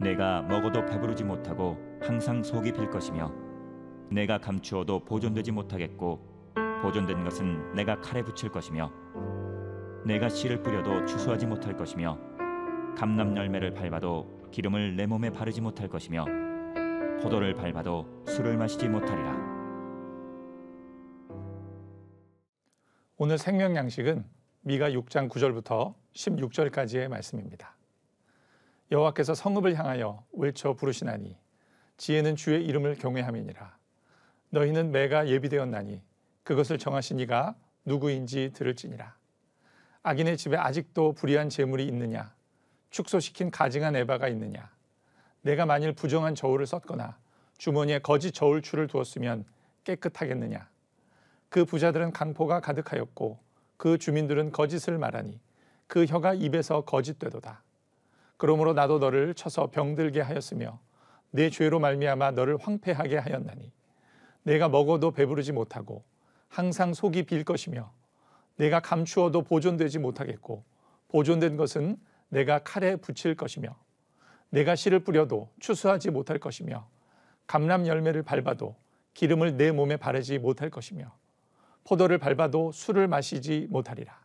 내가 먹어도 배부르지 못하고 항상 속이 빌 것이며 내가 감추어도 보존되지 못하겠고 보존된 것은 내가 칼에 붙일 것이며 내가 씨를 뿌려도 추수하지 못할 것이며 감남 열매를 밟아도 기름을 내 몸에 바르지 못할 것이며 포도를 밟아도 술을 마시지 못하리라 오늘 생명 양식은 미가 6장 9절부터 16절까지의 말씀입니다. 여호와께서 성읍을 향하여 외쳐 부르시나니 지혜는 주의 이름을 경외함이니라 너희는 매가 예비되었나니 그것을 정하신 이가 누구인지 들을지니라 악인의 집에 아직도 불의한 재물이 있느냐 축소시킨 가증한 에바가 있느냐 내가 만일 부정한 저울을 썼거나 주머니에 거짓 저울추를 두었으면 깨끗하겠느냐 그 부자들은 강포가 가득하였고 그 주민들은 거짓을 말하니 그 혀가 입에서 거짓되도다 그러므로 나도 너를 쳐서 병들게 하였으며 내 죄로 말미암아 너를 황폐하게 하였나니 내가 먹어도 배부르지 못하고 항상 속이 빌 것이며 내가 감추어도 보존되지 못하겠고 보존된 것은 내가 칼에 붙일 것이며 내가 씨를 뿌려도 추수하지 못할 것이며 감람 열매를 밟아도 기름을 내 몸에 바르지 못할 것이며 포도를 밟아도 술을 마시지 못하리라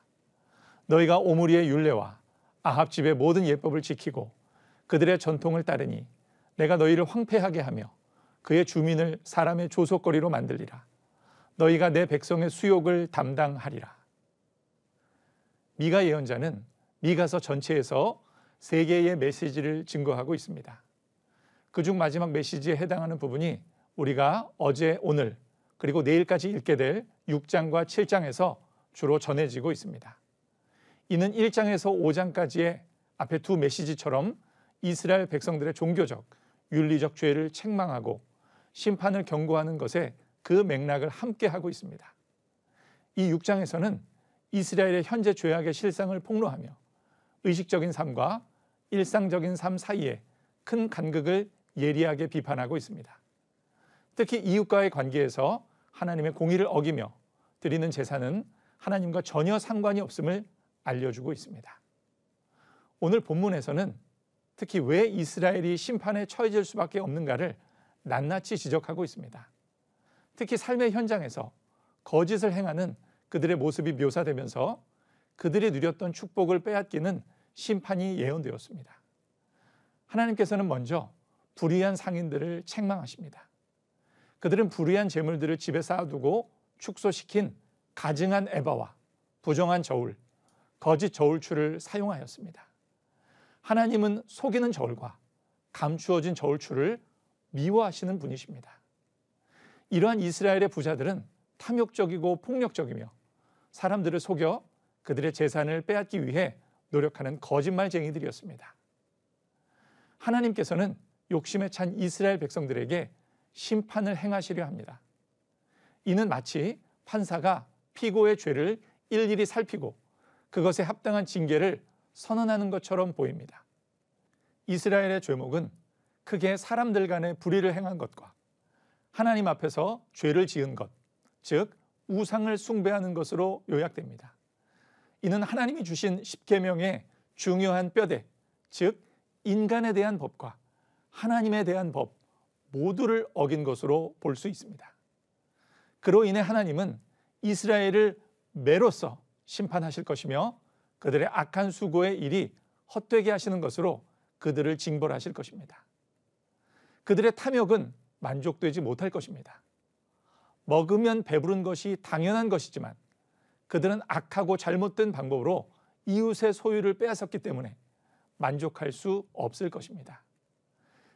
너희가 오므리의 윤례와 아합 집의 모든 예법을 지키고 그들의 전통을 따르니 내가 너희를 황폐하게 하며 그의 주민을 사람의 조속거리로 만들리라. 너희가 내 백성의 수욕을 담당하리라. 미가 예언자는 미가서 전체에서 세 개의 메시지를 증거하고 있습니다. 그중 마지막 메시지에 해당하는 부분이 우리가 어제, 오늘, 그리고 내일까지 읽게 될 6장과 7장에서 주로 전해지고 있습니다. 이는 1장에서 5장까지의 앞에 두 메시지처럼 이스라엘 백성들의 종교적, 윤리적 죄를 책망하고 심판을 경고하는 것에 그 맥락을 함께 하고 있습니다. 이 6장에서는 이스라엘의 현재 죄악의 실상을 폭로하며 의식적인 삶과 일상적인 삶 사이에 큰 간극을 예리하게 비판하고 있습니다. 특히 이웃과의 관계에서 하나님의 공의를 어기며 드리는 제사는 하나님과 전혀 상관이 없음을 알려주고 있습니다. 오늘 본문에서는 특히 왜 이스라엘이 심판에 처해질 수밖에 없는가를 낱낱이 지적하고 있습니다. 특히 삶의 현장에서 거짓을 행하는 그들의 모습이 묘사되면서 그들이 누렸던 축복을 빼앗기는 심판이 예언되었습니다. 하나님께서는 먼저 불의한 상인들을 책망하십니다. 그들은 불의한 재물들을 집에 쌓아두고 축소시킨 가증한 에바와 부정한 저울, 거짓 저울추를 사용하였습니다. 하나님은 속이는 저울과 감추어진 저울추를 미워하시는 분이십니다. 이러한 이스라엘의 부자들은 탐욕적이고 폭력적이며 사람들을 속여 그들의 재산을 빼앗기 위해 노력하는 거짓말쟁이들이었습니다. 하나님께서는 욕심에 찬 이스라엘 백성들에게 심판을 행하시려 합니다. 이는 마치 판사가 피고의 죄를 일일이 살피고 그것에 합당한 징계를 선언하는 것처럼 보입니다. 이스라엘의 죄목은 크게 사람들 간의 불의를 행한 것과 하나님 앞에서 죄를 지은 것, 즉 우상을 숭배하는 것으로 요약됩니다. 이는 하나님이 주신 십계명의 중요한 뼈대, 즉 인간에 대한 법과 하나님에 대한 법 모두를 어긴 것으로 볼 수 있습니다. 그로 인해 하나님은 이스라엘을 매로써 심판하실 것이며 그들의 악한 수고의 일이 헛되게 하시는 것으로 그들을 징벌하실 것입니다. 그들의 탐욕은 만족되지 못할 것입니다. 먹으면 배부른 것이 당연한 것이지만 그들은 악하고 잘못된 방법으로 이웃의 소유를 빼앗았기 때문에 만족할 수 없을 것입니다.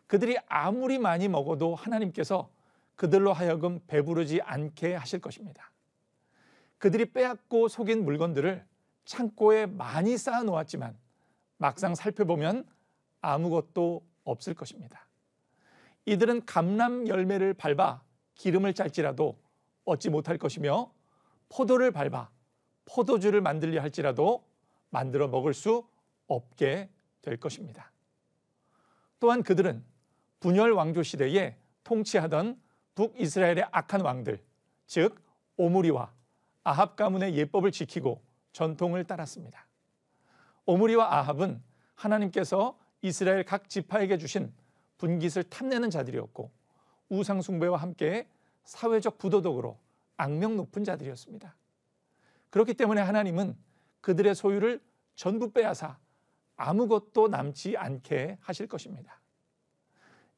그들이 아무리 많이 먹어도 하나님께서 그들로 하여금 배부르지 않게 하실 것입니다. 그들이 빼앗고 속인 물건들을 창고에 많이 쌓아 놓았지만 막상 살펴보면 아무것도 없을 것입니다. 이들은 감람 열매를 밟아 기름을 짤지라도 얻지 못할 것이며 포도를 밟아 포도주를 만들려 할지라도 만들어 먹을 수 없게 될 것입니다. 또한 그들은 분열 왕조 시대에 통치하던 북이스라엘의 악한 왕들, 즉 오므리와 아합 가문의 예법을 지키고 전통을 따랐습니다. 오므리와 아합은 하나님께서 이스라엘 각 지파에게 주신 분깃을 탐내는 자들이었고 우상 숭배와 함께 사회적 부도덕으로 악명 높은 자들이었습니다. 그렇기 때문에 하나님은 그들의 소유를 전부 빼앗아 아무것도 남지 않게 하실 것입니다.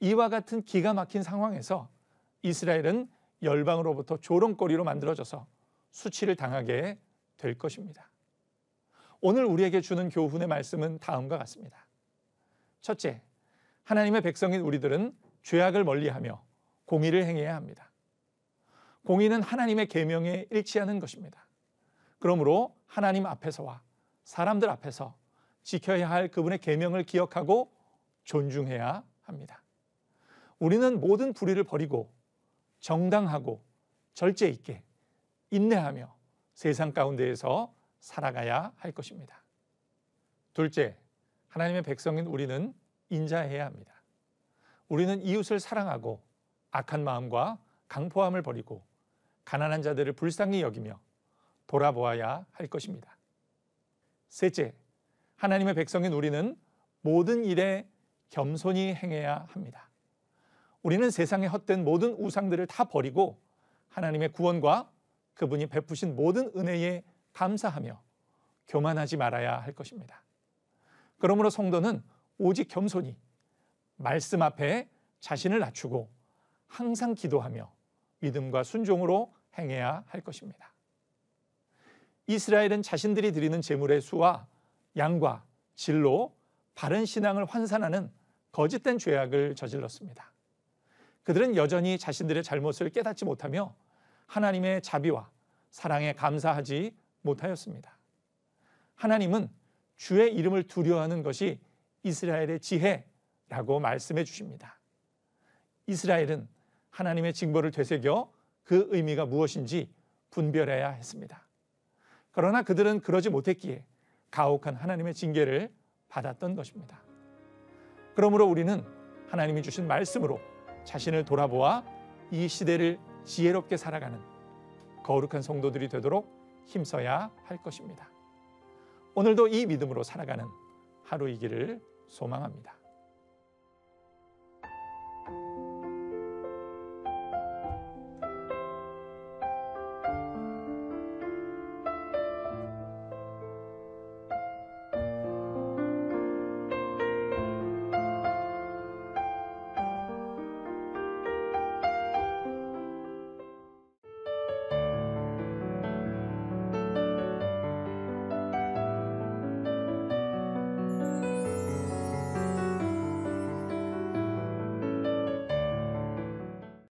이와 같은 기가 막힌 상황에서 이스라엘은 열방으로부터 조롱거리로 만들어져서 수치를 당하게 될 것입니다. 오늘 우리에게 주는 교훈의 말씀은 다음과 같습니다. 첫째, 하나님의 백성인 우리들은 죄악을 멀리하며 공의를 행해야 합니다. 공의는 하나님의 계명에 일치하는 것입니다. 그러므로 하나님 앞에서와 사람들 앞에서 지켜야 할 그분의 계명을 기억하고 존중해야 합니다. 우리는 모든 불의를 버리고 정당하고 절제 있게 인내하며 세상 가운데에서 살아가야 할 것입니다. 둘째, 하나님의 백성인 우리는 인자해야 합니다. 우리는 이웃을 사랑하고 악한 마음과 강포함을 버리고 가난한 자들을 불쌍히 여기며 돌아보아야 할 것입니다. 셋째, 하나님의 백성인 우리는 모든 일에 겸손히 행해야 합니다. 우리는 세상의 헛된 모든 우상들을 다 버리고 하나님의 구원과 그분이 베푸신 모든 은혜에 감사하며 교만하지 말아야 할 것입니다. 그러므로 성도는 오직 겸손히 말씀 앞에 자신을 낮추고 항상 기도하며 믿음과 순종으로 행해야 할 것입니다. 이스라엘은 자신들이 드리는 제물의 수와 양과 질로 바른 신앙을 환산하는 거짓된 죄악을 저질렀습니다. 그들은 여전히 자신들의 잘못을 깨닫지 못하며 하나님의 자비와 사랑에 감사하지 못하였습니다. 하나님은 주의 이름을 두려워하는 것이 이스라엘의 지혜라고 말씀해 주십니다. 이스라엘은 하나님의 징벌을 되새겨 그 의미가 무엇인지 분별해야 했습니다. 그러나 그들은 그러지 못했기에 가혹한 하나님의 징계를 받았던 것입니다. 그러므로 우리는 하나님이 주신 말씀으로 자신을 돌아보아 이 시대를 지혜롭게 살아가는 거룩한 성도들이 되도록 힘써야 할 것입니다. 오늘도 이 믿음으로 살아가는 하루이기를 소망합니다.